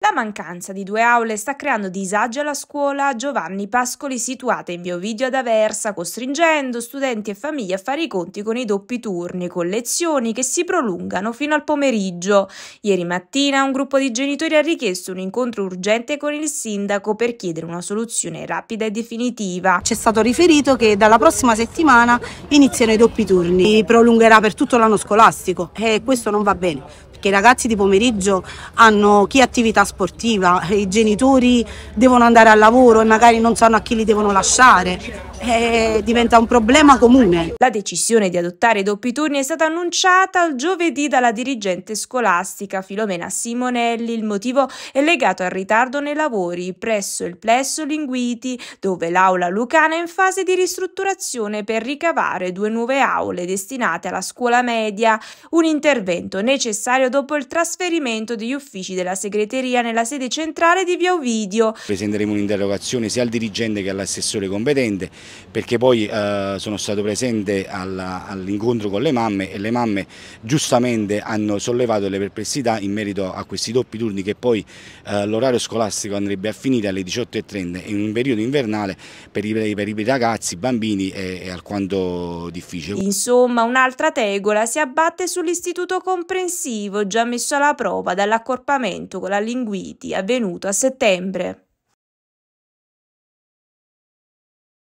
La mancanza di due aule sta creando disagi alla scuola Giovanni Pascoli situata in via Ovidio ad Aversa, costringendo studenti e famiglie a fare i conti con i doppi turni, con lezioni che si prolungano fino al pomeriggio. Ieri mattina un gruppo di genitori ha richiesto un incontro urgente con il sindaco per chiedere una soluzione rapida e definitiva. C'è stato riferito che dalla prossima settimana iniziano i doppi turni, si prolungherà per tutto l'anno scolastico e questo non va bene perché i ragazzi di pomeriggio hanno chi attività sportiva, i genitori devono andare al lavoro e magari non sanno a chi li devono lasciare. E eh, diventa un problema comune. La decisione di adottare i doppi turni è stata annunciata il giovedì dalla dirigente scolastica Filomena Simonelli. Il motivo è legato al ritardo nei lavori presso il plesso Linguiti, dove l'aula lucana è in fase di ristrutturazione per ricavare due nuove aule destinate alla scuola media. Un intervento necessario sempre dopo il trasferimento degli uffici della segreteria nella sede centrale di Via Ovidio. Presenteremo un'interrogazione sia al dirigente che all'assessore competente perché poi eh, sono stato presente all'incontro con le mamme e le mamme giustamente hanno sollevato le perplessità in merito a questi doppi turni che poi eh, l'orario scolastico andrebbe a finire alle 18.30 in un periodo invernale per i, per i ragazzi, i bambini è, è alquanto difficile. Insomma un'altra tegola si abbatte sull'istituto comprensivo già messo alla prova dall'accorpamento con la Linguiti avvenuto a settembre.